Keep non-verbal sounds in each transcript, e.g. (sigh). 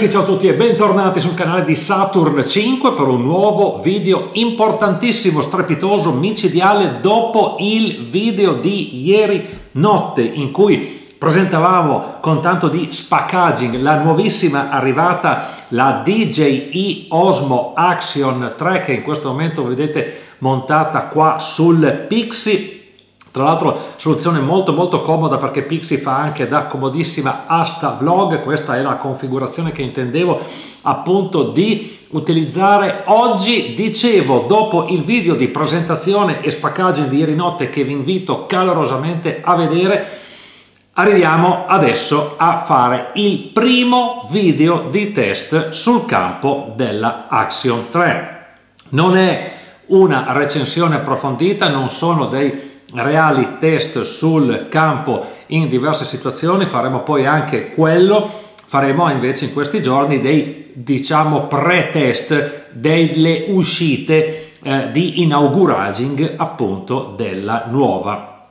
ragazzi, ciao a tutti e bentornati sul canale di Saturn 5 per un nuovo video importantissimo, strepitoso, micidiale dopo il video di ieri notte in cui presentavamo con tanto di spackaging la nuovissima arrivata, la DJI Osmo Action 3 che in questo momento vedete montata qua sul Pixie tra l'altro soluzione molto molto comoda perché Pixi fa anche da comodissima asta vlog, questa è la configurazione che intendevo appunto di utilizzare oggi dicevo dopo il video di presentazione e spaccaggio di ieri notte che vi invito calorosamente a vedere arriviamo adesso a fare il primo video di test sul campo della Axion 3 non è una recensione approfondita non sono dei reali test sul campo in diverse situazioni, faremo poi anche quello faremo invece in questi giorni dei diciamo pre-test delle uscite eh, di inauguraging appunto della nuova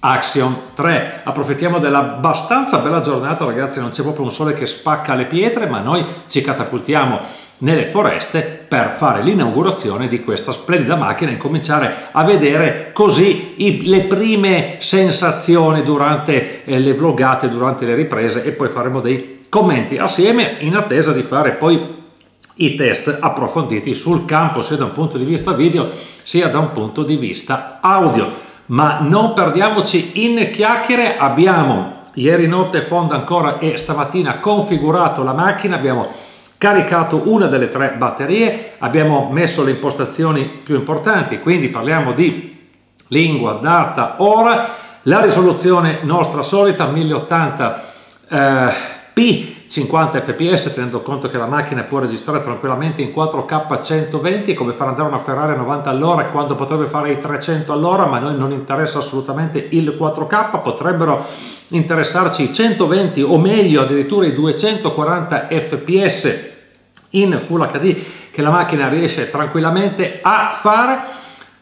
Axion 3 approfittiamo dell'abbastanza bella giornata ragazzi non c'è proprio un sole che spacca le pietre ma noi ci catapultiamo nelle foreste per fare l'inaugurazione di questa splendida macchina e cominciare a vedere così i, le prime sensazioni durante eh, le vlogate, durante le riprese e poi faremo dei commenti assieme in attesa di fare poi i test approfonditi sul campo sia da un punto di vista video sia da un punto di vista audio. Ma non perdiamoci in chiacchiere, abbiamo ieri notte fonda ancora e stamattina configurato la macchina, abbiamo caricato una delle tre batterie, abbiamo messo le impostazioni più importanti, quindi parliamo di lingua, data, ora, la risoluzione nostra solita 1080p 50 fps tenendo conto che la macchina può registrare tranquillamente in 4K 120 come far andare una Ferrari a 90 all'ora quando potrebbe fare i 300 all'ora ma a noi non interessa assolutamente il 4K potrebbero interessarci i 120 o meglio addirittura i 240 fps in Full HD che la macchina riesce tranquillamente a fare.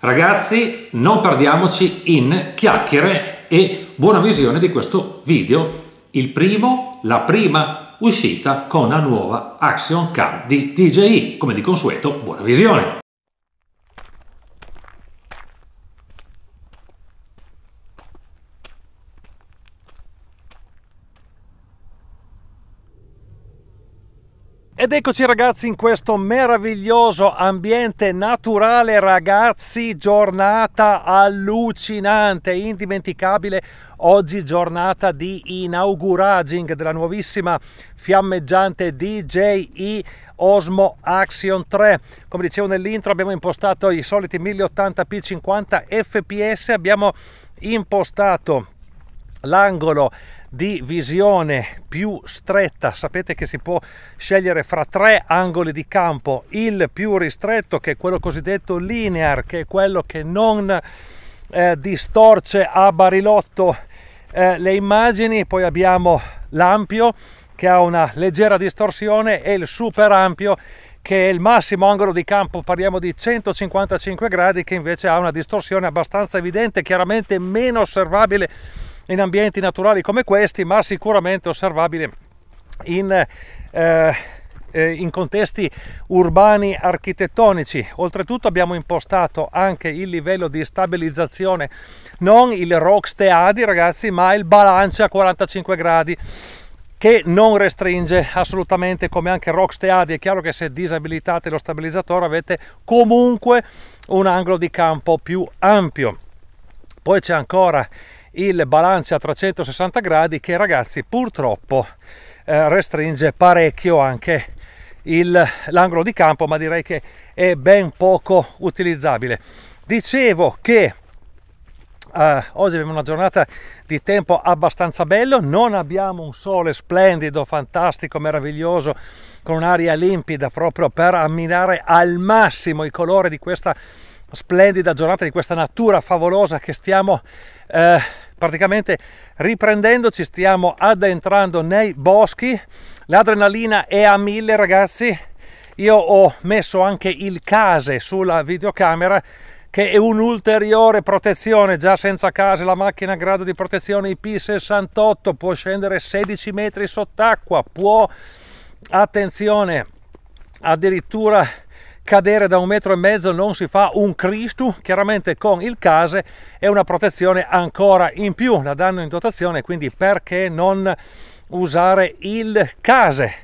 Ragazzi, non perdiamoci in chiacchiere e buona visione di questo video, il primo, la prima uscita con la nuova Action Cam di DJI. Come di consueto, buona visione! Ed eccoci ragazzi in questo meraviglioso ambiente naturale, ragazzi, giornata allucinante, indimenticabile. Oggi giornata di inauguraging della nuovissima fiammeggiante DJI Osmo Action 3. Come dicevo nell'intro abbiamo impostato i soliti 1080p 50 fps, abbiamo impostato l'angolo di visione più stretta sapete che si può scegliere fra tre angoli di campo il più ristretto che è quello cosiddetto linear che è quello che non eh, distorce a barilotto eh, le immagini poi abbiamo l'ampio che ha una leggera distorsione e il super ampio che è il massimo angolo di campo, parliamo di 155 gradi, che invece ha una distorsione abbastanza evidente, chiaramente meno osservabile in ambienti naturali come questi, ma sicuramente osservabile in... Eh, eh, in contesti urbani architettonici. Oltretutto abbiamo impostato anche il livello di stabilizzazione, non il rock ragazzi, ma il balance a 45 gradi che non restringe assolutamente come anche rock È chiaro che se disabilitate lo stabilizzatore avete comunque un angolo di campo più ampio. Poi c'è ancora il balance a 360 gradi che ragazzi purtroppo eh, restringe parecchio anche il, l'angolo di campo ma direi che è ben poco utilizzabile dicevo che Uh, oggi abbiamo una giornata di tempo abbastanza bello, non abbiamo un sole splendido, fantastico, meraviglioso, con un'aria limpida proprio per ammirare al massimo i colori di questa splendida giornata, di questa natura favolosa che stiamo uh, praticamente riprendendoci stiamo addentrando nei boschi, l'adrenalina è a mille ragazzi, io ho messo anche il case sulla videocamera che è un'ulteriore protezione, già senza case la macchina a grado di protezione IP68 può scendere 16 metri sott'acqua, può, attenzione, addirittura cadere da un metro e mezzo non si fa un Cristo, chiaramente con il case è una protezione ancora in più, la danno in dotazione, quindi perché non usare il case?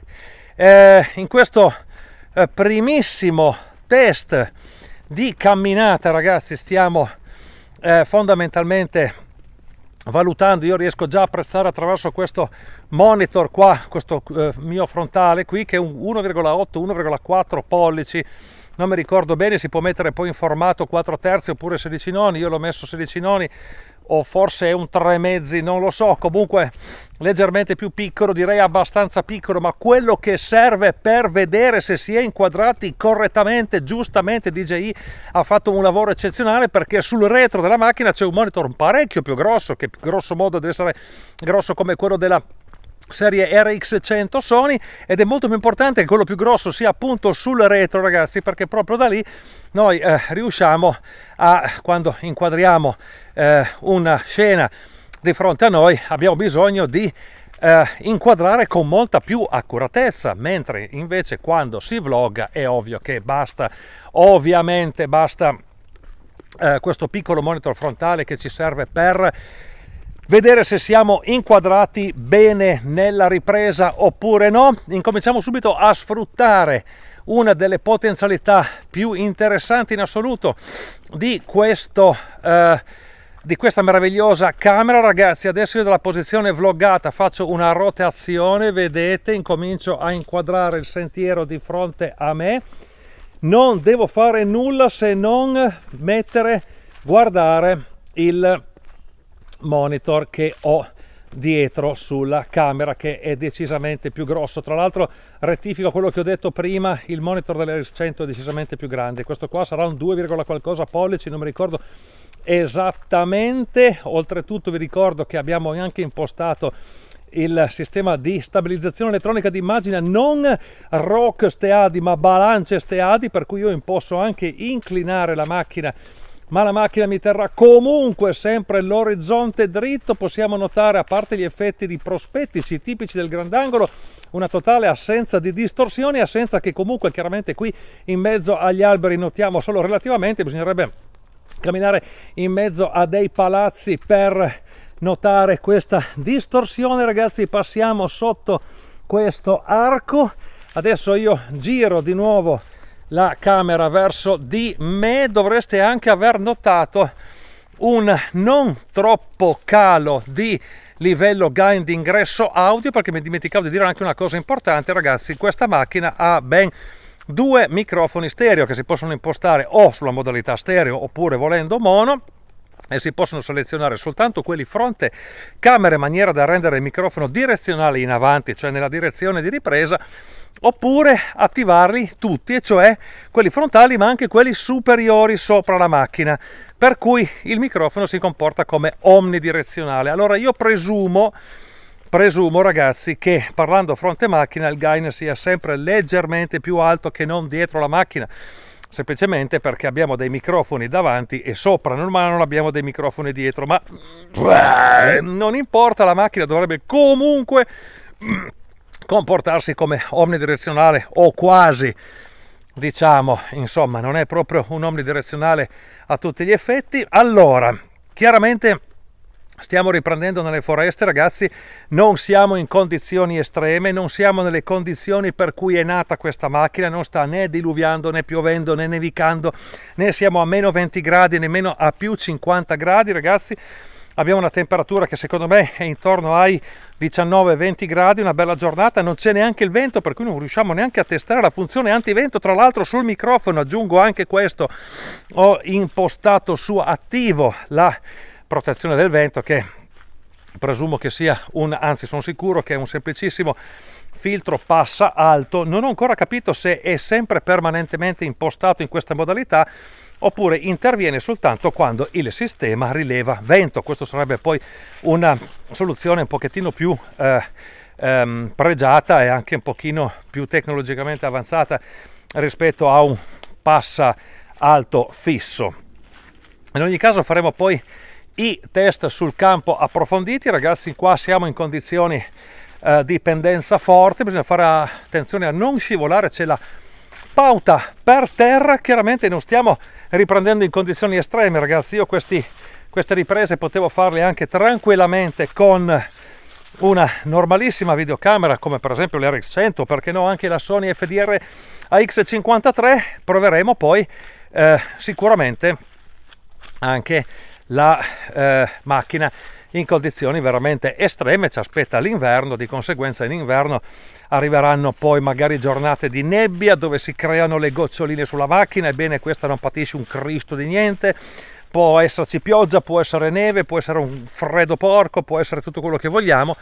Eh, in questo eh, primissimo test di camminata ragazzi stiamo eh, fondamentalmente valutando io riesco già a apprezzare attraverso questo monitor qua questo eh, mio frontale qui che è un 1,8 1,4 pollici non mi ricordo bene si può mettere poi in formato 4 terzi oppure 16 noni io l'ho messo 16 noni o forse è un tre mezzi, non lo so, comunque leggermente più piccolo, direi abbastanza piccolo, ma quello che serve per vedere se si è inquadrati correttamente, giustamente, DJI ha fatto un lavoro eccezionale perché sul retro della macchina c'è un monitor parecchio più grosso, che grosso modo deve essere grosso come quello della serie RX100 Sony ed è molto più importante che quello più grosso sia appunto sul retro ragazzi perché proprio da lì noi eh, riusciamo a quando inquadriamo eh, una scena di fronte a noi abbiamo bisogno di eh, inquadrare con molta più accuratezza mentre invece quando si vlogga è ovvio che basta ovviamente basta eh, questo piccolo monitor frontale che ci serve per vedere se siamo inquadrati bene nella ripresa oppure no. Incominciamo subito a sfruttare una delle potenzialità più interessanti in assoluto di, questo, eh, di questa meravigliosa camera ragazzi adesso io dalla posizione vloggata faccio una rotazione vedete incomincio a inquadrare il sentiero di fronte a me non devo fare nulla se non mettere guardare il monitor che ho dietro sulla camera che è decisamente più grosso tra l'altro rettifico quello che ho detto prima il monitor dell'R100 è decisamente più grande questo qua sarà un 2, qualcosa pollici non mi ricordo esattamente oltretutto vi ricordo che abbiamo anche impostato il sistema di stabilizzazione elettronica di immagine non rock steadi ma balance steadi per cui io posso anche inclinare la macchina ma la macchina mi terrà comunque sempre l'orizzonte dritto. Possiamo notare, a parte gli effetti di prospettici tipici del grandangolo, una totale assenza di distorsioni, assenza che comunque chiaramente qui in mezzo agli alberi notiamo solo relativamente, bisognerebbe camminare in mezzo a dei palazzi per notare questa distorsione. Ragazzi, passiamo sotto questo arco. Adesso io giro di nuovo la camera verso di me dovreste anche aver notato un non troppo calo di livello gain d'ingresso audio perché mi dimenticavo di dire anche una cosa importante ragazzi questa macchina ha ben due microfoni stereo che si possono impostare o sulla modalità stereo oppure volendo mono e si possono selezionare soltanto quelli fronte camera in maniera da rendere il microfono direzionale in avanti, cioè nella direzione di ripresa, oppure attivarli tutti, e cioè quelli frontali ma anche quelli superiori sopra la macchina, per cui il microfono si comporta come omnidirezionale. Allora io presumo presumo ragazzi che parlando fronte macchina il gain sia sempre leggermente più alto che non dietro la macchina semplicemente perché abbiamo dei microfoni davanti e sopra, ma non abbiamo dei microfoni dietro, ma non importa, la macchina dovrebbe comunque comportarsi come omnidirezionale o quasi diciamo insomma non è proprio un omnidirezionale a tutti gli effetti allora chiaramente Stiamo riprendendo nelle foreste, ragazzi, non siamo in condizioni estreme, non siamo nelle condizioni per cui è nata questa macchina, non sta né diluviando né piovendo né nevicando, né siamo a meno 20 gradi, nemmeno a più 50 gradi, ragazzi. Abbiamo una temperatura che secondo me è intorno ai 19-20 gradi, una bella giornata, non c'è neanche il vento per cui non riusciamo neanche a testare la funzione antivento, tra l'altro sul microfono aggiungo anche questo, ho impostato su attivo la protezione del vento che presumo che sia un, anzi sono sicuro che è un semplicissimo filtro passa alto, non ho ancora capito se è sempre permanentemente impostato in questa modalità oppure interviene soltanto quando il sistema rileva vento, questo sarebbe poi una soluzione un pochettino più eh, ehm, pregiata e anche un pochino più tecnologicamente avanzata rispetto a un passa alto fisso. In ogni caso faremo poi i test sul campo approfonditi ragazzi qua siamo in condizioni eh, di pendenza forte bisogna fare attenzione a non scivolare c'è la pauta per terra chiaramente non stiamo riprendendo in condizioni estreme ragazzi io questi, queste riprese potevo farle anche tranquillamente con una normalissima videocamera come per esempio l'RX100 o perché no anche la Sony FDR AX53 proveremo poi eh, sicuramente anche la eh, macchina in condizioni veramente estreme, ci aspetta l'inverno, di conseguenza in inverno arriveranno poi magari giornate di nebbia dove si creano le goccioline sulla macchina, ebbene questa non patisce un Cristo di niente, può esserci pioggia, può essere neve, può essere un freddo porco, può essere tutto quello che vogliamo,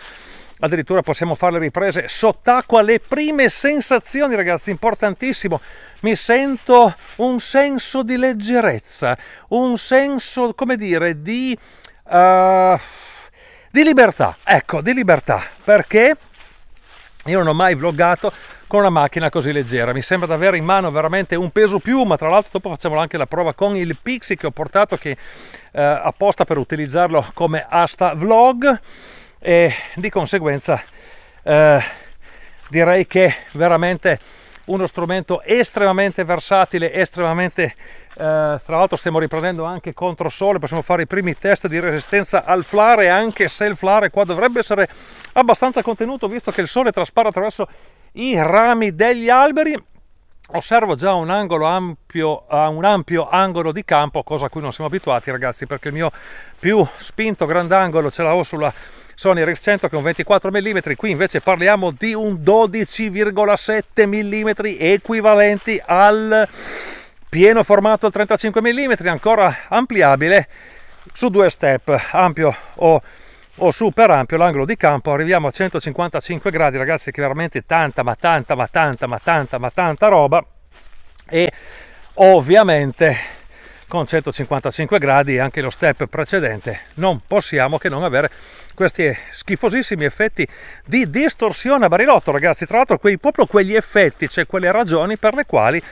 addirittura possiamo fare le riprese sott'acqua, le prime sensazioni ragazzi, importantissimo, mi sento un senso di leggerezza, un senso, come dire, di, uh, di libertà, ecco, di libertà, perché io non ho mai vloggato con una macchina così leggera, mi sembra di avere in mano veramente un peso più, ma tra l'altro dopo facciamo anche la prova con il Pixie che ho portato che, eh, apposta per utilizzarlo come asta vlog, e di conseguenza eh, direi che veramente uno strumento estremamente versatile, estremamente eh, tra l'altro stiamo riprendendo anche contro sole, possiamo fare i primi test di resistenza al flare, anche se il flare qua dovrebbe essere abbastanza contenuto, visto che il sole traspara attraverso i rami degli alberi. Osservo già un angolo ampio, eh, un ampio angolo di campo, cosa a cui non siamo abituati ragazzi, perché il mio più spinto grandangolo ce l'avevo sulla RX100 che 100 con 24 mm, qui invece parliamo di un 12,7 mm equivalenti al pieno formato 35 mm, ancora ampliabile su due step, ampio o o super ampio l'angolo di campo arriviamo a 155 gradi ragazzi che veramente tanta ma tanta ma tanta ma tanta ma tanta roba e ovviamente con 155 gradi e anche lo step precedente non possiamo che non avere questi schifosissimi effetti di distorsione a barilotto ragazzi tra l'altro quei, proprio quegli effetti cioè quelle ragioni per le quali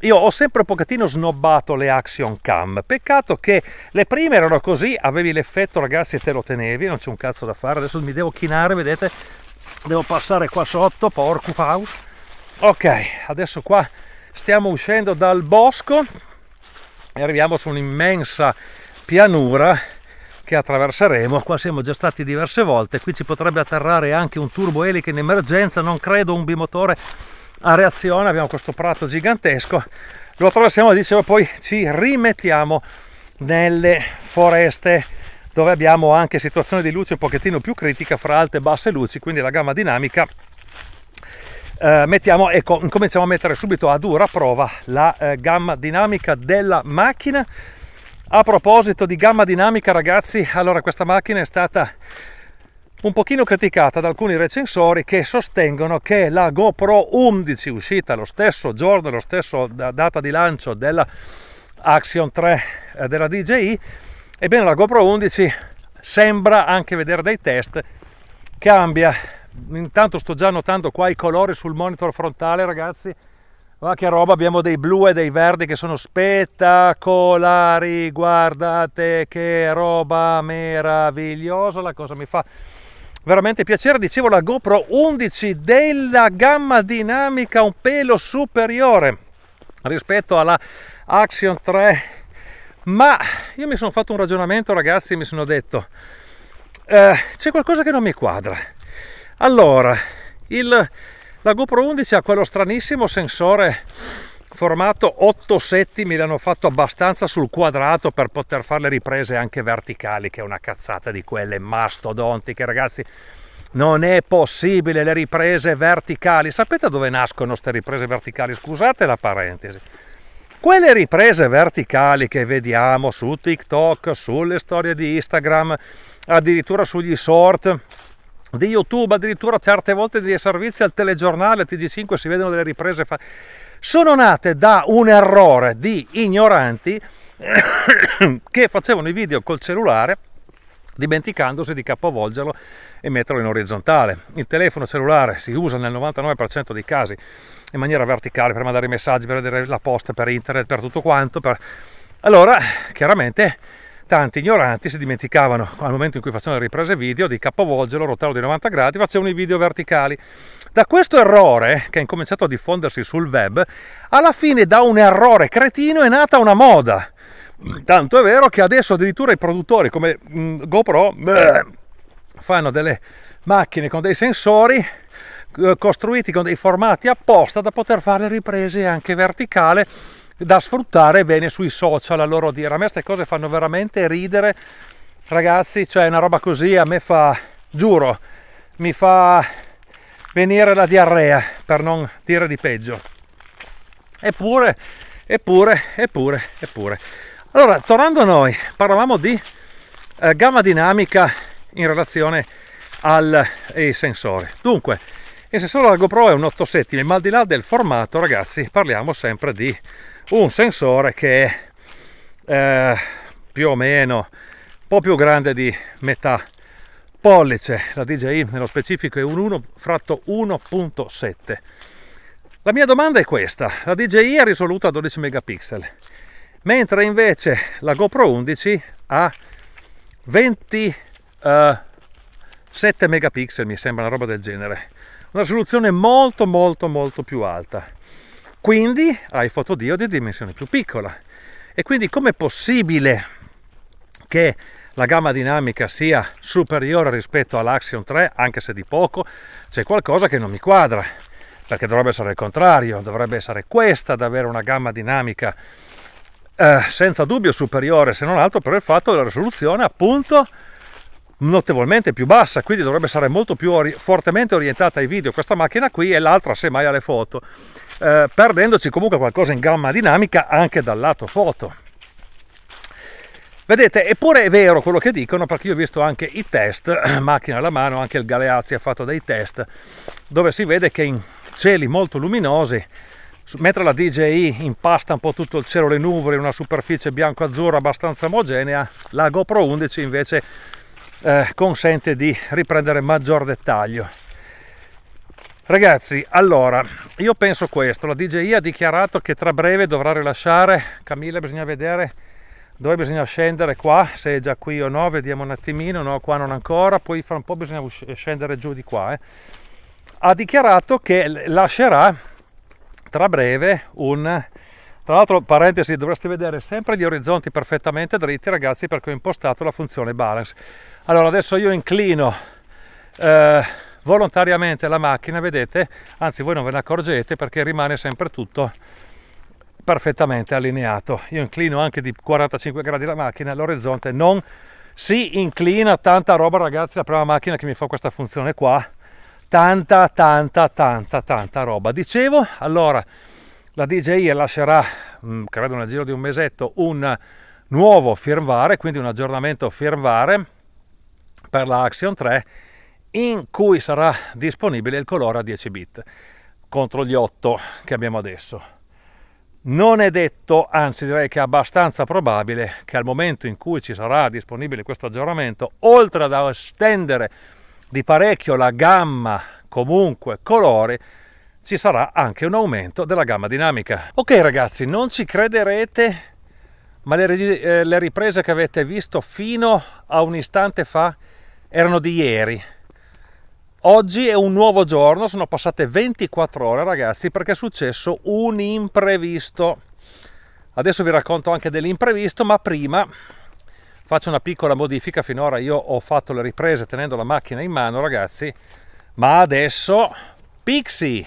io ho sempre un pochettino snobbato le action cam, peccato che le prime erano così, avevi l'effetto ragazzi e te lo tenevi, non c'è un cazzo da fare, adesso mi devo chinare, vedete, devo passare qua sotto, porco faus. Ok, adesso qua stiamo uscendo dal bosco, e arriviamo su un'immensa pianura che attraverseremo, qua siamo già stati diverse volte, qui ci potrebbe atterrare anche un turboelica in emergenza, non credo un bimotore a reazione, abbiamo questo prato gigantesco, lo attraversiamo, dicevo, poi ci rimettiamo nelle foreste dove abbiamo anche situazione di luce un pochettino più critica fra alte e basse luci, quindi la gamma dinamica eh, mettiamo, ecco, cominciamo a mettere subito a dura prova la eh, gamma dinamica della macchina. A proposito di gamma dinamica ragazzi, allora questa macchina è stata un pochino criticata da alcuni recensori che sostengono che la GoPro 11 uscita lo stesso giorno, lo stesso data di lancio della Action 3 eh, della DJI, ebbene la GoPro 11 sembra anche vedere dai test cambia intanto sto già notando qua i colori sul monitor frontale ragazzi ma che roba abbiamo dei blu e dei verdi che sono spettacolari guardate che roba meravigliosa la cosa mi fa veramente piacere dicevo la GoPro 11 della gamma dinamica un pelo superiore rispetto alla Action 3 ma io mi sono fatto un ragionamento ragazzi mi sono detto eh, c'è qualcosa che non mi quadra allora, il, la GoPro 11 ha quello stranissimo sensore formato 8 settimi, l'hanno fatto abbastanza sul quadrato per poter fare le riprese anche verticali, che è una cazzata di quelle mastodontiche, ragazzi. Non è possibile le riprese verticali. Sapete dove nascono queste riprese verticali? Scusate la parentesi. Quelle riprese verticali che vediamo su TikTok, sulle storie di Instagram, addirittura sugli short, di YouTube, addirittura certe volte dei servizi al telegiornale, TG5, si vedono delle riprese. Fa... sono nate da un errore di ignoranti (coughs) che facevano i video col cellulare dimenticandosi di capovolgerlo e metterlo in orizzontale. Il telefono cellulare si usa nel 99% dei casi in maniera verticale per mandare i messaggi, per vedere la posta, per internet, per tutto quanto. Per... Allora, chiaramente tanti ignoranti si dimenticavano al momento in cui facevano le riprese video di capovolgerlo, rotarlo di 90 gradi, facevano i video verticali. Da questo errore, che ha incominciato a diffondersi sul web, alla fine da un errore cretino è nata una moda. Tanto è vero che adesso addirittura i produttori come mm, GoPro fanno delle macchine con dei sensori eh, costruiti con dei formati apposta da poter fare riprese anche verticale da sfruttare bene sui social a loro dire. A me queste cose fanno veramente ridere, ragazzi, cioè una roba così a me fa, giuro, mi fa venire la diarrea, per non dire di peggio. Eppure, eppure, eppure, eppure. Allora, tornando a noi, parlavamo di eh, gamma dinamica in relazione al eh, sensore. Dunque, il sensore della GoPro è un 8 settimi, ma al di là del formato, ragazzi, parliamo sempre di un sensore che è eh, più o meno un po' più grande di metà pollice, la DJI nello specifico è un 1 fratto 1.7. La mia domanda è questa, la DJI è risoluta a 12 megapixel, mentre invece la GoPro 11 ha 27 eh, megapixel, mi sembra una roba del genere, una risoluzione molto molto molto più alta quindi hai fotodiodi di dimensione più piccola. E quindi com'è possibile che la gamma dinamica sia superiore rispetto all'Axion 3, anche se di poco, c'è qualcosa che non mi quadra, perché dovrebbe essere il contrario, dovrebbe essere questa ad avere una gamma dinamica eh, senza dubbio superiore, se non altro per il fatto della risoluzione appunto notevolmente più bassa, quindi dovrebbe essere molto più ori- fortemente orientata ai video questa macchina qui e l'altra semmai alle foto eh, perdendoci comunque qualcosa in gamma dinamica anche dal lato foto. Vedete, eppure è vero quello che dicono, perché io ho visto anche i test, (clears throat) macchina alla mano, anche il Galeazzi ha fatto dei test, dove si vede che in cieli molto luminosi, mentre la DJI impasta un po' tutto il cielo, le nuvole, una superficie bianco-azzurra abbastanza omogenea, la GoPro 11 invece eh, consente di riprendere maggior dettaglio. Ragazzi, allora, io penso questo, la DJI ha dichiarato che tra breve dovrà rilasciare, Camilla bisogna vedere dove bisogna scendere qua, se è già qui o no, vediamo un attimino, no qua non ancora, poi fra un po' bisogna scendere giù di qua. Eh. Ha dichiarato che lascerà tra breve un... Tra l'altro, parentesi, dovreste vedere sempre gli orizzonti perfettamente dritti, ragazzi, perché ho impostato la funzione balance. Allora, adesso io inclino... Eh, volontariamente la macchina, vedete, anzi voi non ve ne accorgete perché rimane sempre tutto perfettamente allineato. Io inclino anche di 45 gradi la macchina, l'orizzonte non si inclina, tanta roba ragazzi, la prima macchina che mi fa questa funzione qua, tanta, tanta, tanta, tanta roba. Dicevo, allora, la DJI lascerà, mm, credo nel giro di un mesetto, un nuovo firmware, quindi un aggiornamento firmware per la Action 3 in cui sarà disponibile il colore a 10 bit contro gli 8 che abbiamo adesso. Non è detto, anzi direi che è abbastanza probabile che al momento in cui ci sarà disponibile questo aggiornamento, oltre ad estendere di parecchio la gamma comunque colori, ci sarà anche un aumento della gamma dinamica. Ok ragazzi, non ci crederete, ma le, eh, le riprese che avete visto fino a un istante fa erano di ieri Oggi è un nuovo giorno, sono passate 24 ore ragazzi perché è successo un imprevisto. Adesso vi racconto anche dell'imprevisto, ma prima faccio una piccola modifica. Finora io ho fatto le riprese tenendo la macchina in mano ragazzi, ma adesso Pixie,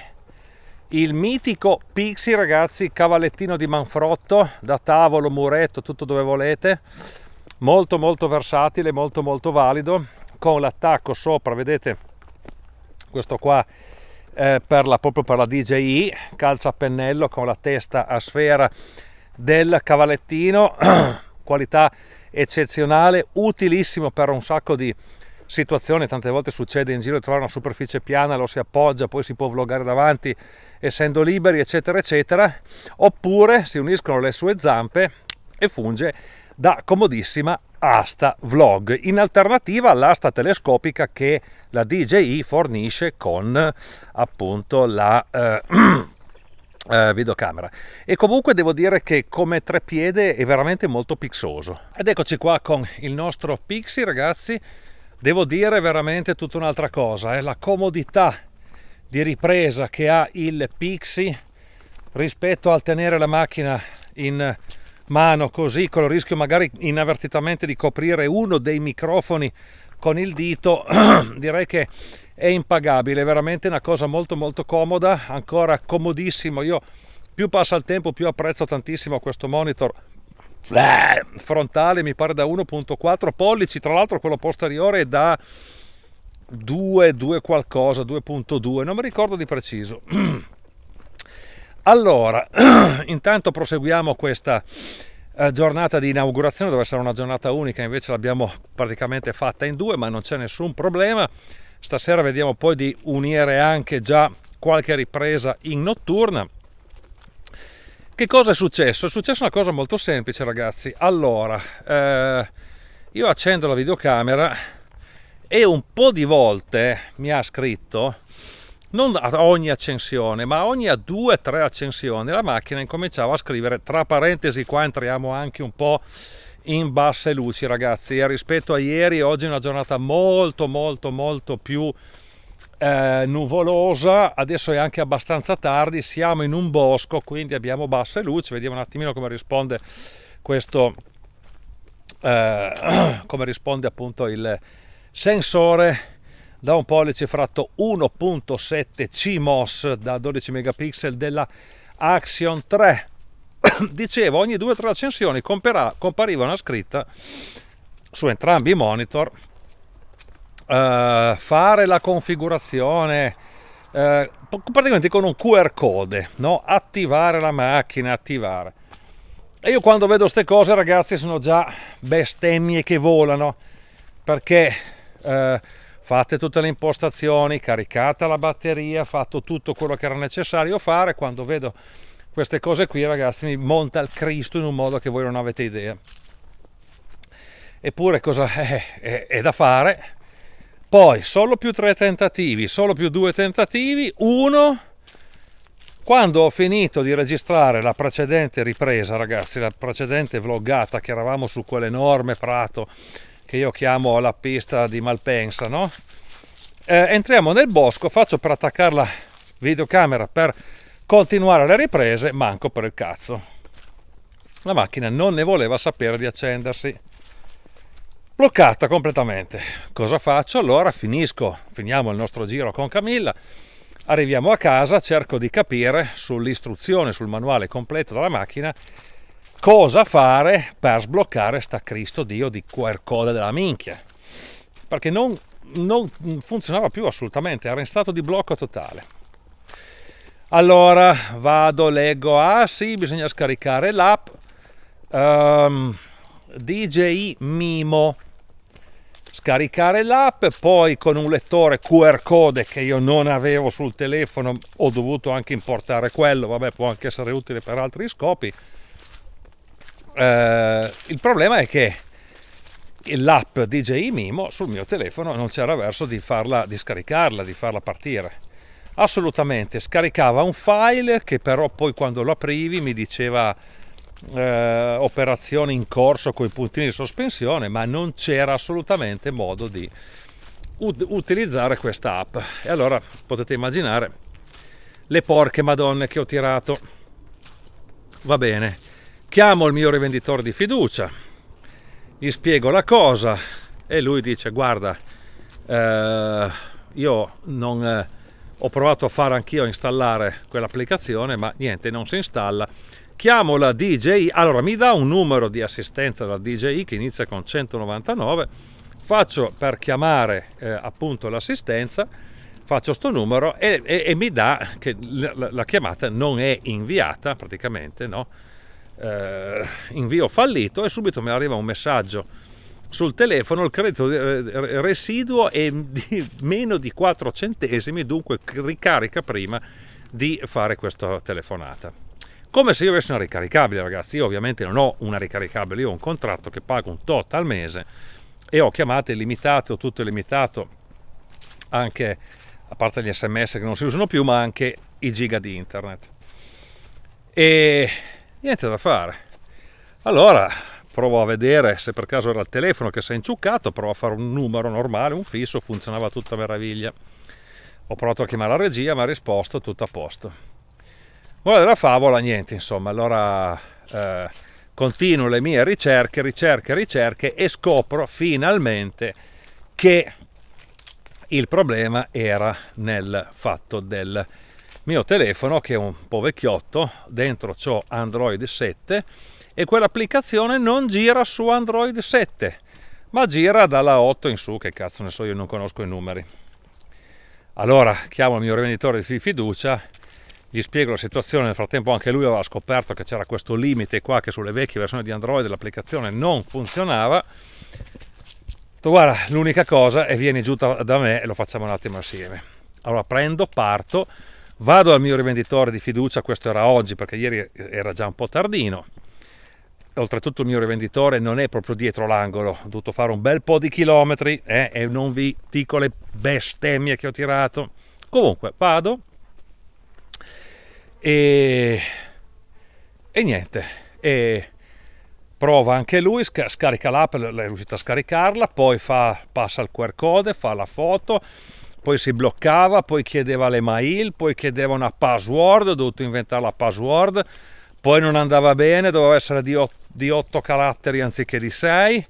il mitico Pixie ragazzi, cavallettino di Manfrotto, da tavolo, muretto, tutto dove volete. Molto molto versatile, molto molto valido, con l'attacco sopra, vedete? questo qua eh, per la, proprio per la DJI, calza a pennello con la testa a sfera del cavallettino, (clears throat) qualità eccezionale, utilissimo per un sacco di situazioni, tante volte succede in giro di trovare una superficie piana, lo si appoggia, poi si può vloggare davanti essendo liberi eccetera eccetera, oppure si uniscono le sue zampe e funge da comodissima asta vlog in alternativa all'asta telescopica che la DJI fornisce con appunto la eh, (clears throat) eh, videocamera e comunque devo dire che come treppiede è veramente molto pixoso ed eccoci qua con il nostro pixi ragazzi devo dire veramente tutta un'altra cosa eh? la comodità di ripresa che ha il pixi rispetto al tenere la macchina in mano così con il rischio magari inavvertitamente di coprire uno dei microfoni con il dito (clears throat) direi che è impagabile è veramente una cosa molto molto comoda ancora comodissimo io più passa il tempo più apprezzo tantissimo questo monitor eh, frontale mi pare da 1.4 pollici tra l'altro quello posteriore è da 2 2 qualcosa 2.2 non mi ricordo di preciso (clears throat) Allora, (clears throat) intanto proseguiamo questa eh, giornata di inaugurazione, doveva essere una giornata unica, invece l'abbiamo praticamente fatta in due, ma non c'è nessun problema. Stasera vediamo poi di unire anche già qualche ripresa in notturna. Che cosa è successo? È successa una cosa molto semplice, ragazzi. Allora, eh, io accendo la videocamera e un po' di volte mi ha scritto non a ogni accensione, ma ogni a due o tre accensioni la macchina incominciava a scrivere, tra parentesi qua entriamo anche un po' in basse luci ragazzi, e rispetto a ieri oggi è una giornata molto molto molto più eh, nuvolosa, adesso è anche abbastanza tardi, siamo in un bosco quindi abbiamo basse luci, vediamo un attimino come risponde questo, eh, (clears throat) come risponde appunto il sensore da un pollice fratto 1.7 CMOS da 12 megapixel della Axion 3 (coughs) dicevo ogni due o tre accensioni compariva una scritta su entrambi i monitor eh, fare la configurazione eh, praticamente con un QR code no? attivare la macchina attivare e io quando vedo queste cose ragazzi sono già bestemmie che volano perché eh, fatte tutte le impostazioni, caricata la batteria, fatto tutto quello che era necessario fare, quando vedo queste cose qui ragazzi mi monta il Cristo in un modo che voi non avete idea. Eppure cosa è, è, è da fare? Poi solo più tre tentativi, solo più due tentativi, uno quando ho finito di registrare la precedente ripresa, ragazzi, la precedente vloggata che eravamo su quell'enorme prato che io chiamo la pista di Malpensa, no? Eh, entriamo nel bosco, faccio per attaccare la videocamera per continuare le riprese, manco per il cazzo. La macchina non ne voleva sapere di accendersi. Bloccata completamente. Cosa faccio? Allora finisco, finiamo il nostro giro con Camilla, arriviamo a casa, cerco di capire sull'istruzione, sul manuale completo della macchina cosa fare per sbloccare sta Cristo Dio di QR code della minchia. Perché non, non funzionava più assolutamente, era in stato di blocco totale. Allora vado, leggo, ah sì, bisogna scaricare l'app. Um, ehm, DJ Mimo. Scaricare l'app, poi con un lettore QR code che io non avevo sul telefono, ho dovuto anche importare quello, vabbè può anche essere utile per altri scopi eh, il problema è che l'app DJ Mimo sul mio telefono non c'era verso di, farla, di scaricarla, di farla partire. Assolutamente, scaricava un file che però poi quando lo aprivi mi diceva eh, operazione in corso con i puntini di sospensione, ma non c'era assolutamente modo di ut- utilizzare questa app. E allora potete immaginare le porche madonne che ho tirato. Va bene Chiamo il mio rivenditore di fiducia, gli spiego la cosa e lui dice guarda, eh, io non, eh, ho provato a fare anch'io a installare quell'applicazione ma niente, non si installa. Chiamo la DJI, allora mi dà un numero di assistenza della DJI che inizia con 199, faccio per chiamare eh, appunto l'assistenza faccio questo numero e, e, e mi dà che la, la, chiamata non è inviata praticamente, no? eh, invio fallito e subito mi arriva un messaggio sul telefono il credito eh, residuo è di (laughs) meno di 4 centesimi, dunque ricarica prima di fare questa telefonata. Come se io avessi una ricaricabile, ragazzi. Io ovviamente non ho una ricaricabile, io ho un contratto che pago un tot al mese e ho chiamate limitate, ho tutto limitato, anche a parte gli sms che non si usano più, ma anche i giga di internet. E niente da fare. Allora provo a vedere se per caso era il telefono che si è inciuccato, provo a fare un numero normale, un fisso, funzionava tutta meraviglia. Ho provato a chiamare la regia, ma ha risposto tutto a posto. Ora della favola, niente, insomma, allora eh, continuo le mie ricerche, ricerche, ricerche e scopro finalmente che il problema era nel fatto del mio telefono che è un po' vecchiotto, dentro c'ho Android 7 e quell'applicazione non gira su Android 7, ma gira dalla 8 in su, che cazzo ne so, io non conosco i numeri. Allora chiamo il mio rivenditore di fiducia, gli spiego la situazione, nel frattempo anche lui aveva scoperto che c'era questo limite qua che sulle vecchie versioni di Android l'applicazione non funzionava. Tu guarda, l'unica cosa è vieni giù da me e lo facciamo un attimo assieme. Allora prendo, parto, Vado al mio rivenditore di fiducia, questo era oggi perché ieri era già un po' tardino. Oltretutto il mio rivenditore non è proprio dietro l'angolo, ho dovuto fare un bel po' di chilometri eh, e non vi dico le bestemmie che ho tirato. Comunque vado e, e niente, e prova anche lui, scarica l'app, è riuscito a scaricarla, poi fa, passa il QR code, fa la foto poi si bloccava, poi chiedeva le mail, poi chiedeva una password, ho dovuto inventare la password, poi non andava bene, doveva essere di, di 8 caratteri anziché di 6.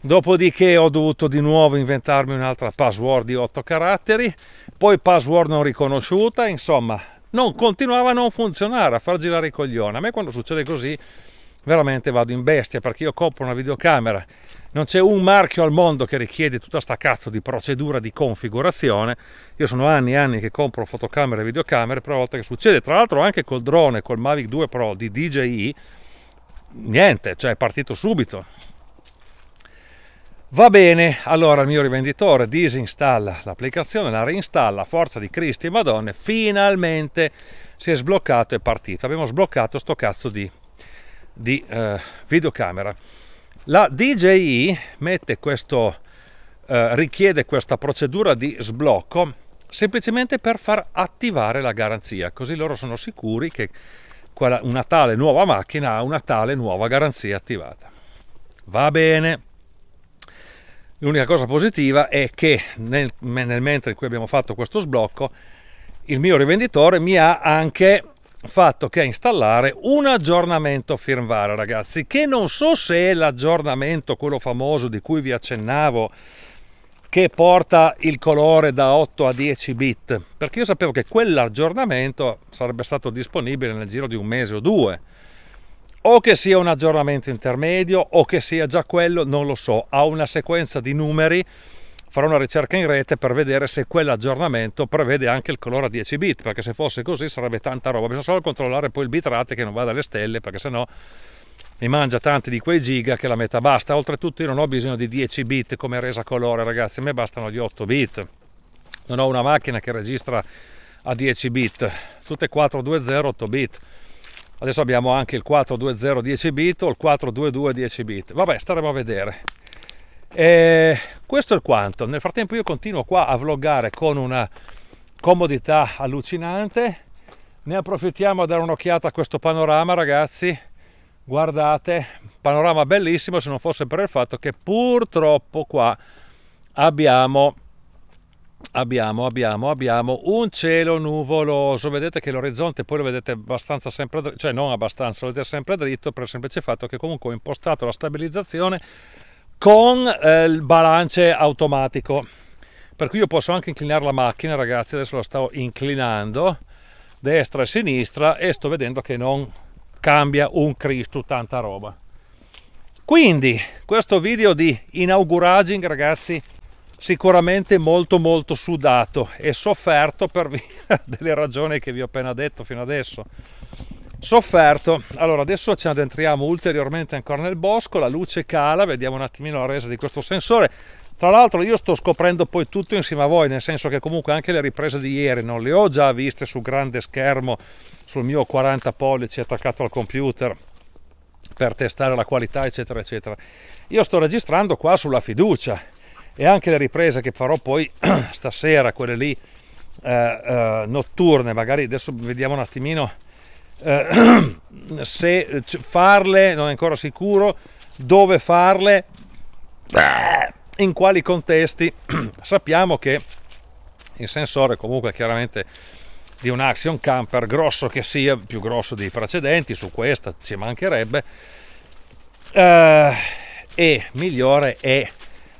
Dopodiché ho dovuto di nuovo inventarmi un'altra password di 8 caratteri, poi password non riconosciuta, insomma, non continuava a non funzionare, a far girare i coglioni. A me quando succede così veramente vado in bestia perché io compro una videocamera non c'è un marchio al mondo che richiede tutta sta cazzo di procedura di configurazione. Io sono anni e anni che compro fotocamere e videocamere, però una volta che succede, tra l'altro anche col drone, col Mavic 2 Pro di DJI, niente, cioè è partito subito. Va bene, allora il mio rivenditore disinstalla l'applicazione, la reinstalla, forza di Cristi e Madonne, finalmente si è sbloccato e partito. Abbiamo sbloccato sto cazzo di, di eh, videocamera. La DJI questo, eh, richiede questa procedura di sblocco semplicemente per far attivare la garanzia, così loro sono sicuri che una tale nuova macchina ha una tale nuova garanzia attivata. Va bene. L'unica cosa positiva è che nel, nel mentre in cui abbiamo fatto questo sblocco, il mio rivenditore mi ha anche fatto che installare un aggiornamento firmware ragazzi che non so se è l'aggiornamento quello famoso di cui vi accennavo che porta il colore da 8 a 10 bit perché io sapevo che quell'aggiornamento sarebbe stato disponibile nel giro di un mese o due o che sia un aggiornamento intermedio o che sia già quello non lo so ha una sequenza di numeri farò una ricerca in rete per vedere se quell'aggiornamento prevede anche il colore a 10 bit, perché se fosse così sarebbe tanta roba. Bisogna solo controllare poi il bitrate che non vada alle stelle, perché sennò mi mangia tanti di quei giga che la metà basta. Oltretutto io non ho bisogno di 10 bit come resa colore, ragazzi, a me bastano gli 8 bit. Non ho una macchina che registra a 10 bit, tutte 420 8 bit. Adesso abbiamo anche il 420 10 bit o il 422 10 bit. Vabbè, staremo a vedere. E eh, questo è quanto. Nel frattempo io continuo qua a vloggare con una comodità allucinante. Ne approfittiamo a dare un'occhiata a questo panorama, ragazzi. Guardate, panorama bellissimo se non fosse per il fatto che purtroppo qua abbiamo abbiamo, abbiamo, abbiamo un cielo nuvoloso. Vedete che l'orizzonte poi lo vedete abbastanza sempre, cioè non abbastanza, lo vedete sempre dritto per il semplice fatto che comunque ho impostato la stabilizzazione con eh, il balance automatico per cui io posso anche inclinare la macchina ragazzi adesso la sto inclinando destra e sinistra e sto vedendo che non cambia un cristo tanta roba quindi questo video di inauguraging ragazzi sicuramente molto molto sudato e sofferto per via (laughs) delle ragioni che vi ho appena detto fino adesso sofferto. Allora, adesso ci addentriamo ulteriormente ancora nel bosco, la luce cala, vediamo un attimino la resa di questo sensore. Tra l'altro io sto scoprendo poi tutto insieme a voi, nel senso che comunque anche le riprese di ieri non le ho già viste su grande schermo, sul mio 40 pollici attaccato al computer per testare la qualità, eccetera, eccetera. Io sto registrando qua sulla fiducia e anche le riprese che farò poi (clears throat) stasera, quelle lì eh, eh, notturne, magari adesso vediamo un attimino eh, (clears throat) se farle, non è ancora sicuro, dove farle, eh, in quali contesti. (clears throat) Sappiamo che il sensore comunque chiaramente di un Action Camper, grosso che sia, più grosso dei precedenti, su questa ci mancherebbe, eh, e migliore è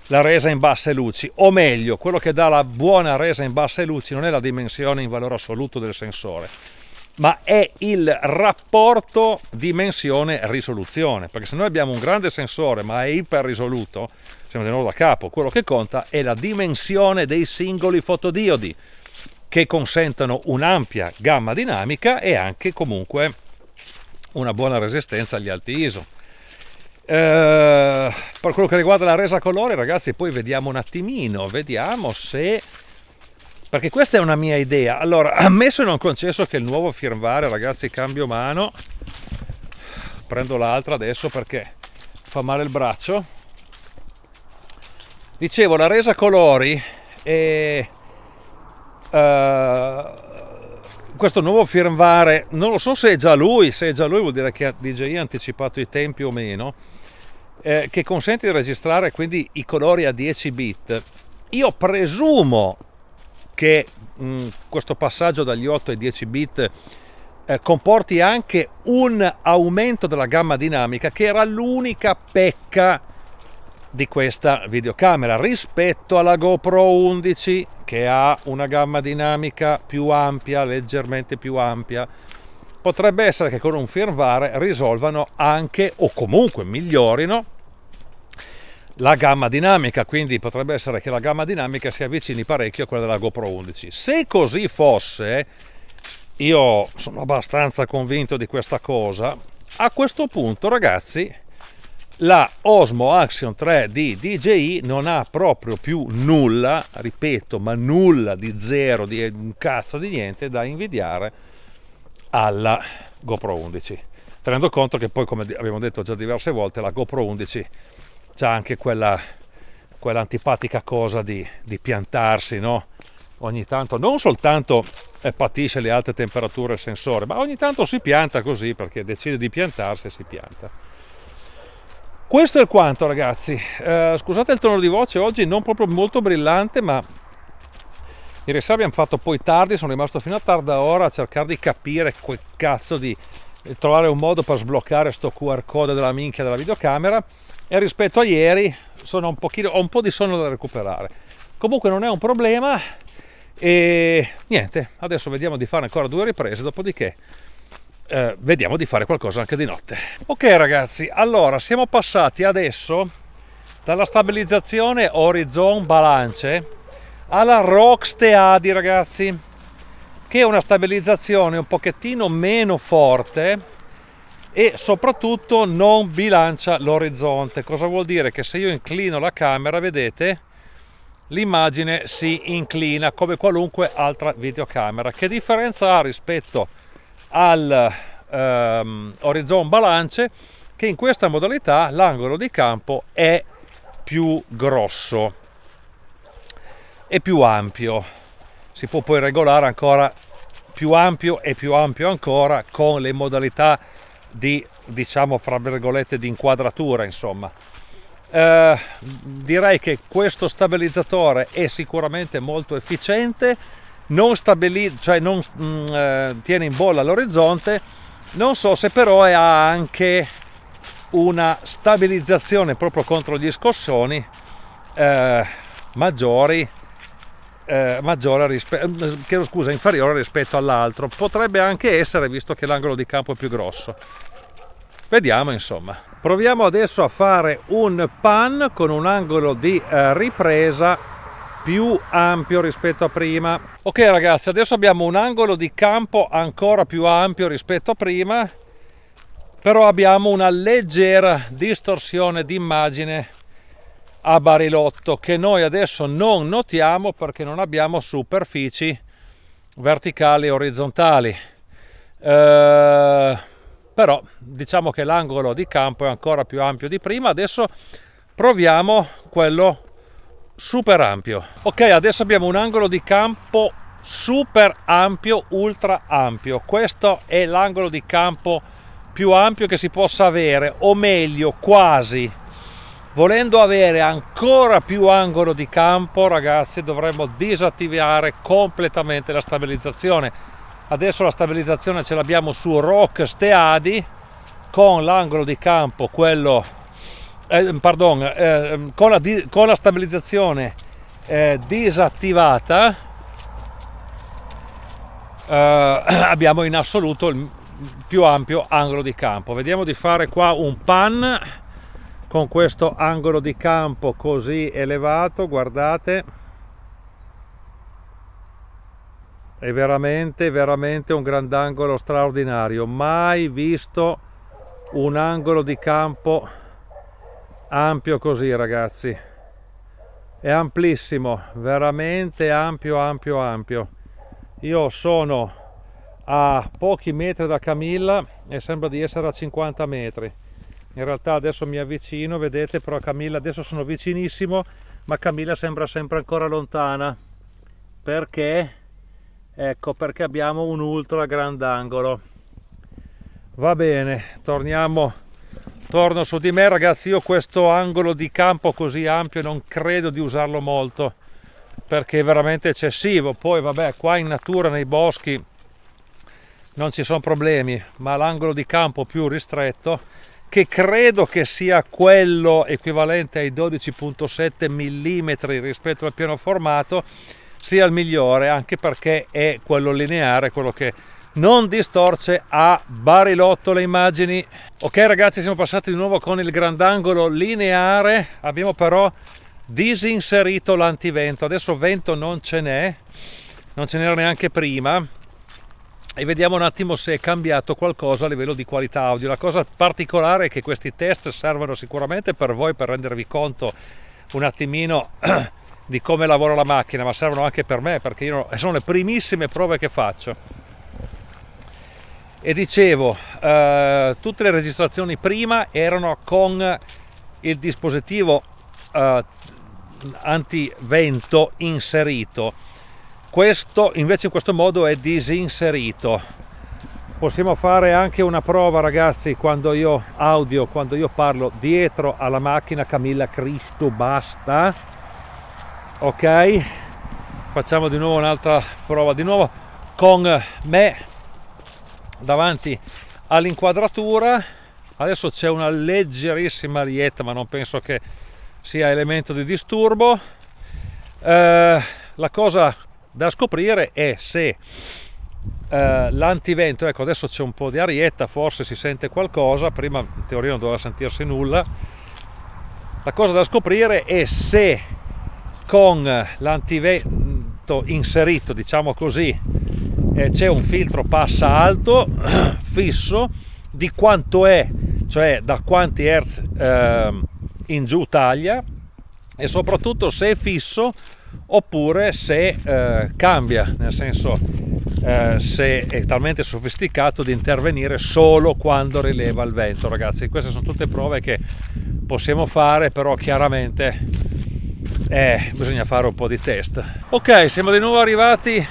la resa in basse luci, o meglio, quello che dà la buona resa in basse luci non è la dimensione in valore assoluto del sensore, ma è il rapporto dimensione-risoluzione, perché se noi abbiamo un grande sensore ma è iperrisoluto, siamo di nuovo da capo, quello che conta è la dimensione dei singoli fotodiodi che consentono un'ampia gamma dinamica e anche comunque una buona resistenza agli alti ISO. Eh, per quello che riguarda la resa colore, ragazzi, poi vediamo un attimino, vediamo se perché questa è una mia idea. Allora, (clears throat) ammesso e non concesso che il nuovo firmware, ragazzi, cambio mano, prendo l'altra adesso perché fa male il braccio. Dicevo, la resa colori e uh, questo nuovo firmware, non lo so se è già lui, se è già lui vuol dire che DJI ha anticipato i tempi o meno, eh, che consente di registrare quindi i colori a 10 bit. Io presumo che mh, mm, questo passaggio dagli 8 ai 10 bit eh, comporti anche un aumento della gamma dinamica che era l'unica pecca di questa videocamera rispetto alla GoPro 11 che ha una gamma dinamica più ampia, leggermente più ampia. Potrebbe essere che con un firmware risolvano anche o comunque migliorino la gamma dinamica, quindi potrebbe essere che la gamma dinamica si avvicini parecchio a quella della GoPro 11. Se così fosse, io sono abbastanza convinto di questa cosa, a questo punto ragazzi la Osmo Action 3 di DJI non ha proprio più nulla, ripeto, ma nulla di zero, di un cazzo di niente da invidiare alla GoPro 11. Tenendo conto che poi, come abbiamo detto già diverse volte, la GoPro 11 c'è anche quella, quella antipatica cosa di, di piantarsi, no? Ogni tanto non soltanto eh, patisce le alte temperature il sensore, ma ogni tanto si pianta così perché decide di piantarsi e si pianta. Questo è quanto ragazzi, eh, scusate il tono di voce oggi non proprio molto brillante ma ieri sera abbiamo fatto poi tardi, sono rimasto fino a tarda ora a cercare di capire quel cazzo di trovare un modo per sbloccare sto QR code della minchia della videocamera e rispetto a ieri sono un pochino, ho un po' di sonno da recuperare. Comunque non è un problema e niente, adesso vediamo di fare ancora due riprese, dopodiché eh, vediamo di fare qualcosa anche di notte. Ok ragazzi, allora siamo passati adesso dalla stabilizzazione Horizon Balance alla Rocksteadi ragazzi, che è una stabilizzazione un pochettino meno forte e soprattutto non bilancia l'orizzonte. Cosa vuol dire? Che se io inclino la camera, vedete, l'immagine si inclina come qualunque altra videocamera. Che differenza ha rispetto al ehm, Horizon Balance? Che in questa modalità l'angolo di campo è più grosso e più ampio. Si può poi regolare ancora più ampio e più ampio ancora con le modalità di, diciamo, fra virgolette, di inquadratura, insomma. Eh, direi che questo stabilizzatore è sicuramente molto efficiente, non, stabili- cioè non mh, mm, eh, tiene in bolla l'orizzonte, non so se però ha anche una stabilizzazione proprio contro gli scossoni eh, maggiori eh, maggiore rispe- mm, scusa, inferiore rispetto all'altro. Potrebbe anche essere, visto che l'angolo di campo è più grosso. Vediamo insomma. Proviamo adesso a fare un pan con un angolo di eh, ripresa più ampio rispetto a prima. Ok ragazzi, adesso abbiamo un angolo di campo ancora più ampio rispetto a prima, però abbiamo una leggera distorsione d'immagine a barilotto che noi adesso non notiamo perché non abbiamo superfici verticali e orizzontali. Eh però diciamo che l'angolo di campo è ancora più ampio di prima adesso proviamo quello super ampio ok adesso abbiamo un angolo di campo super ampio ultra ampio questo è l'angolo di campo più ampio che si possa avere o meglio quasi volendo avere ancora più angolo di campo ragazzi dovremmo disattivare completamente la stabilizzazione adesso la stabilizzazione ce l'abbiamo su Rock Steadi con l'angolo di campo quello eh, pardon, eh, con, la con, la, stabilizzazione eh, disattivata eh, (clears throat) abbiamo in assoluto il più ampio angolo di campo vediamo di fare qua un pan con questo angolo di campo così elevato guardate è veramente veramente un grandangolo straordinario mai visto un angolo di campo ampio così ragazzi è amplissimo veramente ampio ampio ampio io sono a pochi metri da Camilla e sembra di essere a 50 metri in realtà adesso mi avvicino vedete però a Camilla adesso sono vicinissimo ma Camilla sembra sempre ancora lontana perché ecco perché abbiamo un ultra grandangolo va bene torniamo torno su di me ragazzi io questo angolo di campo così ampio non credo di usarlo molto perché è veramente eccessivo poi vabbè qua in natura nei boschi non ci sono problemi ma l'angolo di campo più ristretto che credo che sia quello equivalente ai 12.7 mm rispetto al piano formato sia il migliore anche perché è quello lineare, quello che non distorce a barilotto le immagini. Ok ragazzi, siamo passati di nuovo con il grandangolo lineare, abbiamo però disinserito l'antivento. Adesso vento non ce n'è, non ce n'era neanche prima e vediamo un attimo se è cambiato qualcosa a livello di qualità audio. La cosa particolare è che questi test servono sicuramente per voi per rendervi conto un attimino (clears throat) di come lavora la macchina, ma servono anche per me perché io, sono le primissime prove che faccio. E dicevo, eh, tutte le registrazioni prima erano con il dispositivo eh, antivento inserito. Questo invece in questo modo è disinserito. Possiamo fare anche una prova ragazzi quando io audio, quando io parlo dietro alla macchina Camilla Cristo basta ok facciamo di nuovo un'altra prova di nuovo con me davanti all'inquadratura adesso c'è una leggerissima rietta ma non penso che sia elemento di disturbo eh, la cosa da scoprire è se eh, l'antivento ecco adesso c'è un po' di arietta forse si sente qualcosa prima in teoria non doveva sentirsi nulla la cosa da scoprire è se con l'antivento inserito diciamo così eh, c'è un filtro passa alto (clears throat) fisso di quanto è cioè da quanti hertz eh, in giù taglia e soprattutto se è fisso oppure se eh, cambia nel senso eh, se è talmente sofisticato di intervenire solo quando rileva il vento ragazzi queste sono tutte prove che possiamo fare però chiaramente eh, bisogna fare un po' di test. Ok, siamo di nuovo arrivati.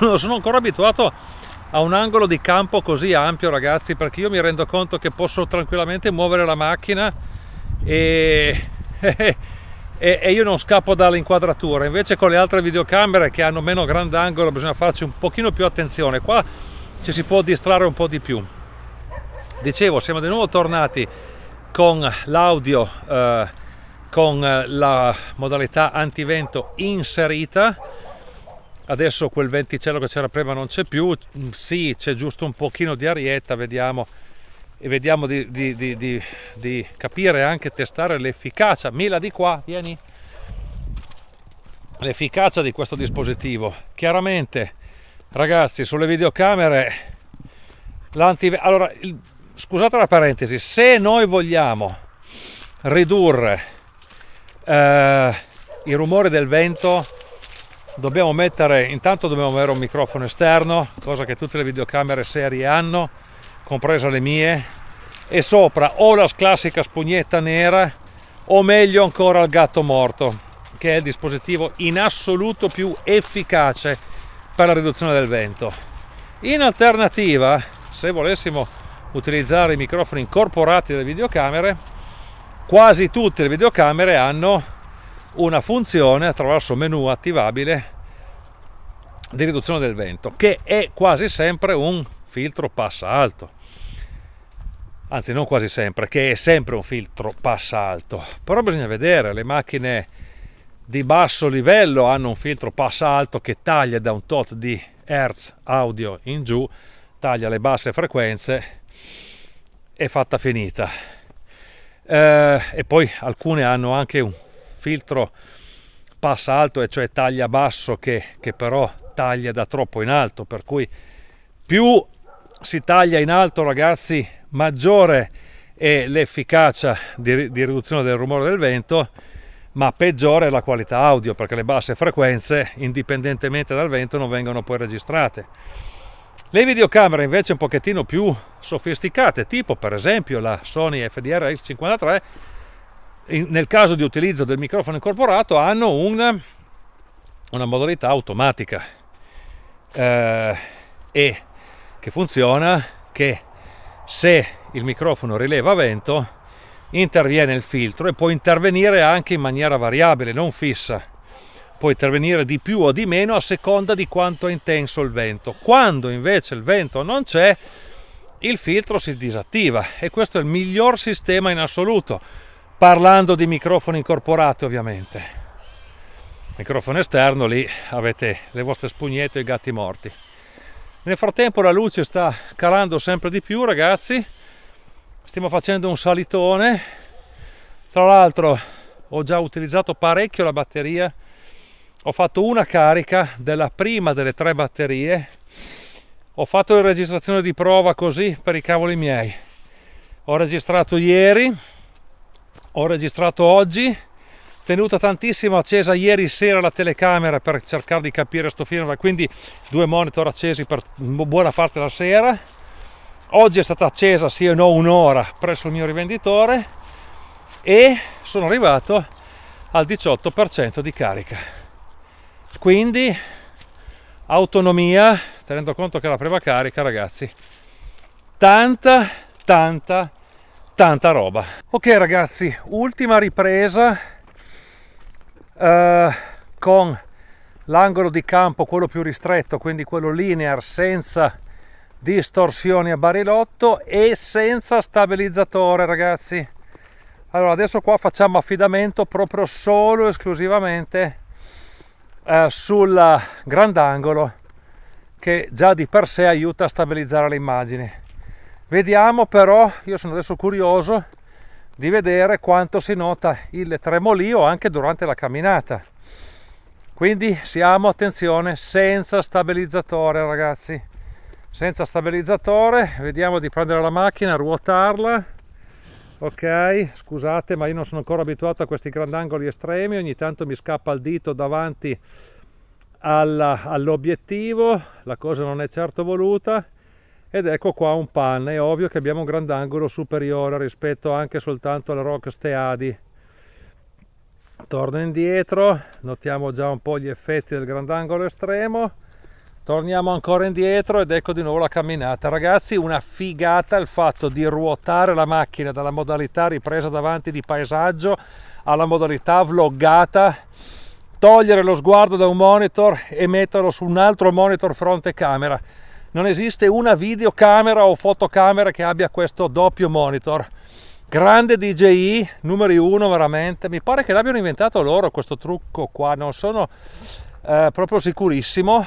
non (coughs) sono ancora abituato a un angolo di campo così ampio, ragazzi, perché io mi rendo conto che posso tranquillamente muovere la macchina e, (laughs) e, e io non scappo dall'inquadratura. Invece con le altre videocamere che hanno meno grand'angolo bisogna farci un pochino più attenzione. Qua ci si può distrarre un po' di più. Dicevo, siamo di nuovo tornati con l'audio eh, con eh, la modalità antivento inserita adesso quel venticello che c'era prima non c'è più mm, sì c'è giusto un pochino di arietta vediamo e vediamo di, di, di, di capire anche testare l'efficacia mila di qua vieni l'efficacia di questo dispositivo chiaramente ragazzi sulle videocamere l'antivento allora il, scusate la parentesi se noi vogliamo ridurre eh, il rumore del vento dobbiamo mettere intanto dobbiamo avere un microfono esterno cosa che tutte le videocamere serie hanno compresa le mie e sopra o la classica spugnetta nera o meglio ancora il gatto morto che è il dispositivo in assoluto più efficace per la riduzione del vento in alternativa se volessimo utilizzare i microfoni incorporati dalle videocamere quasi tutte le videocamere hanno una funzione attraverso menu attivabile di riduzione del vento che è quasi sempre un filtro passa alto anzi non quasi sempre che è sempre un filtro passa alto però bisogna vedere le macchine di basso livello hanno un filtro passa alto che taglia da un tot di hertz audio in giù taglia le basse frequenze e fatta finita eh, e poi alcune hanno anche un filtro passa alto e cioè taglia basso che, che però taglia da troppo in alto per cui più si taglia in alto ragazzi maggiore è l'efficacia di, di riduzione del rumore del vento ma peggiore è la qualità audio perché le basse frequenze indipendentemente dal vento non vengono poi registrate le videocamere invece un pochettino più sofisticate, tipo per esempio la Sony FDR-X53, nel caso di utilizzo del microfono incorporato, hanno una, una modalità automatica eh, e che funziona che se il microfono rileva vento interviene il filtro e può intervenire anche in maniera variabile, non fissa può intervenire di più o di meno a seconda di quanto è intenso il vento. Quando invece il vento non c'è, il filtro si disattiva e questo è il miglior sistema in assoluto, parlando di microfoni incorporati ovviamente. Microfono esterno, lì avete le vostre spugnette e i gatti morti. Nel frattempo la luce sta calando sempre di più ragazzi, stiamo facendo un salitone, tra l'altro ho già utilizzato parecchio la batteria ho fatto una carica della prima delle tre batterie ho fatto la registrazione di prova così per i cavoli miei ho registrato ieri ho registrato oggi tenuta tantissimo accesa ieri sera la telecamera per cercare di capire sto film quindi due monitor accesi per buona parte della sera oggi è stata accesa sì o no un'ora presso il mio rivenditore e sono arrivato al 18% di carica quindi autonomia tenendo conto che la prima carica ragazzi tanta tanta tanta roba ok ragazzi ultima ripresa eh, con l'angolo di campo quello più ristretto quindi quello linear senza distorsioni a barilotto e senza stabilizzatore ragazzi allora adesso qua facciamo affidamento proprio solo esclusivamente eh, sul grandangolo che già di per sé aiuta a stabilizzare le immagini. Vediamo però, io sono adesso curioso di vedere quanto si nota il tremolio anche durante la camminata. Quindi siamo, attenzione, senza stabilizzatore ragazzi. Senza stabilizzatore, vediamo di prendere la macchina, ruotarla ok scusate ma io non sono ancora abituato a questi grandangoli estremi ogni tanto mi scappa il dito davanti all'obiettivo all la cosa non è certo voluta ed ecco qua un pan è ovvio che abbiamo un grandangolo superiore rispetto anche soltanto alla rock steadi torno indietro notiamo già un po' gli effetti del grandangolo estremo torniamo ancora indietro ed ecco di nuovo la camminata ragazzi una figata il fatto di ruotare la macchina dalla modalità ripresa davanti di paesaggio alla modalità vloggata togliere lo sguardo da un monitor e metterlo su un altro monitor fronte camera non esiste una videocamera o fotocamera che abbia questo doppio monitor grande DJI numeri uno veramente mi pare che l'abbiano inventato loro questo trucco qua non sono eh, proprio sicurissimo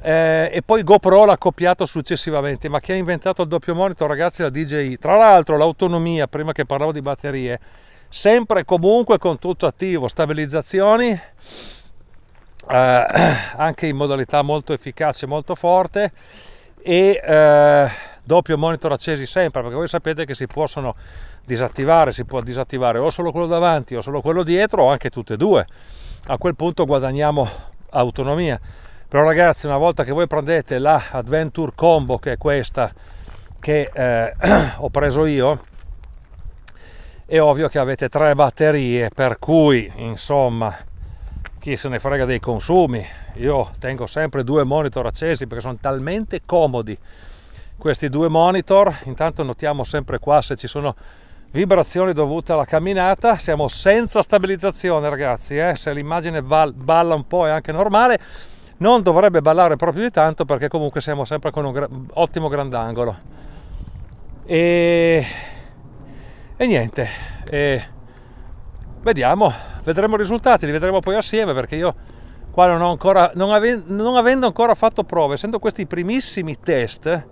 eh, e poi GoPro l'ha copiato successivamente, ma chi ha inventato il doppio monitor ragazzi la DJI. Tra l'altro l'autonomia, prima che parlavo di batterie, sempre e comunque con tutto attivo, stabilizzazioni, eh, anche in modalità molto efficace, molto forte e eh, doppio monitor accesi sempre perché voi sapete che si possono disattivare, si può disattivare o solo quello davanti o solo quello dietro o anche tutte e due. A quel punto guadagniamo autonomia però ragazzi una volta che voi prendete la Adventure Combo che è questa che eh, (clears throat) ho preso io è ovvio che avete tre batterie per cui insomma chi se ne frega dei consumi io tengo sempre due monitor accesi perché sono talmente comodi questi due monitor intanto notiamo sempre qua se ci sono vibrazioni dovute alla camminata siamo senza stabilizzazione ragazzi eh? se l'immagine balla un po' è anche normale non dovrebbe ballare proprio di tanto perché comunque siamo sempre con un gra- ottimo grandangolo e, e niente e vediamo vedremo i risultati li vedremo poi assieme perché io qua non, ho ancora, non, ave- non avendo ancora fatto prove essendo questi i primissimi test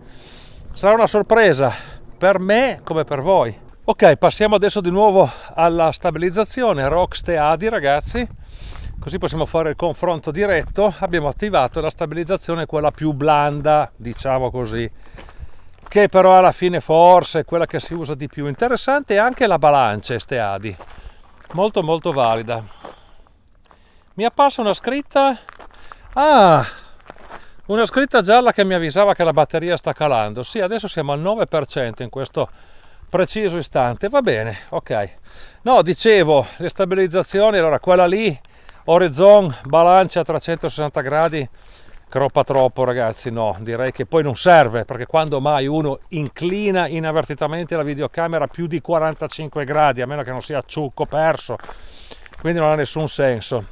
sarà una sorpresa per me come per voi ok passiamo adesso di nuovo alla stabilizzazione teadi ragazzi così possiamo fare il confronto diretto abbiamo attivato la stabilizzazione quella più blanda diciamo così che però alla fine forse è quella che si usa di più interessante è anche la balance steadi molto molto valida mi appassa una scritta ah una scritta gialla che mi avvisava che la batteria sta calando sì adesso siamo al 9% in questo preciso istante va bene ok no dicevo le stabilizzazioni allora quella lì Orezon balancia 360 gradi croppa troppo ragazzi no direi che poi non serve perché quando mai uno inclina inavvertitamente la videocamera più di 45 gradi a meno che non sia ciucco perso quindi non ha nessun senso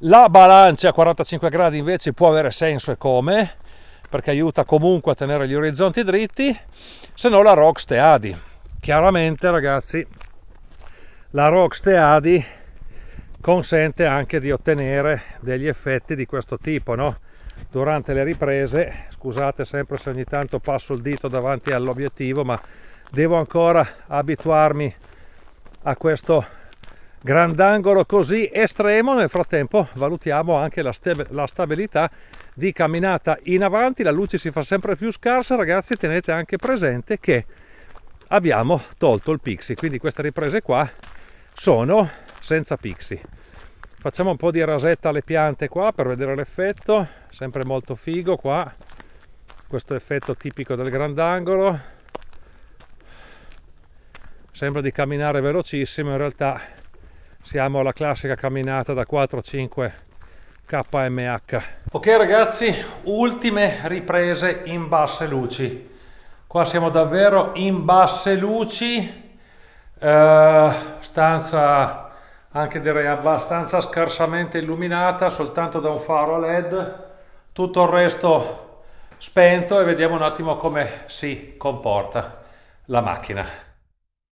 la balancia a 45 gradi invece può avere senso e come perché aiuta comunque a tenere gli orizzonti dritti se no la ROX Teadi chiaramente ragazzi la ROX Teadi consente anche di ottenere degli effetti di questo tipo no? durante le riprese scusate sempre se ogni tanto passo il dito davanti all'obiettivo ma devo ancora abituarmi a questo grandangolo così estremo nel frattempo valutiamo anche la, la stabilità di camminata in avanti la luce si fa sempre più scarsa ragazzi tenete anche presente che abbiamo tolto il pixie quindi queste riprese qua sono senza pixie facciamo un po' di rasetta alle piante qua per vedere l'effetto sempre molto figo qua questo effetto tipico del grandangolo sembra di camminare velocissimo in realtà siamo alla classica camminata da 4-5 kmh ok ragazzi ultime riprese in basse luci qua siamo davvero in basse luci eh, stanza anche direi abbastanza scarsamente illuminata soltanto da un faro led tutto il resto spento e vediamo un attimo come si comporta la macchina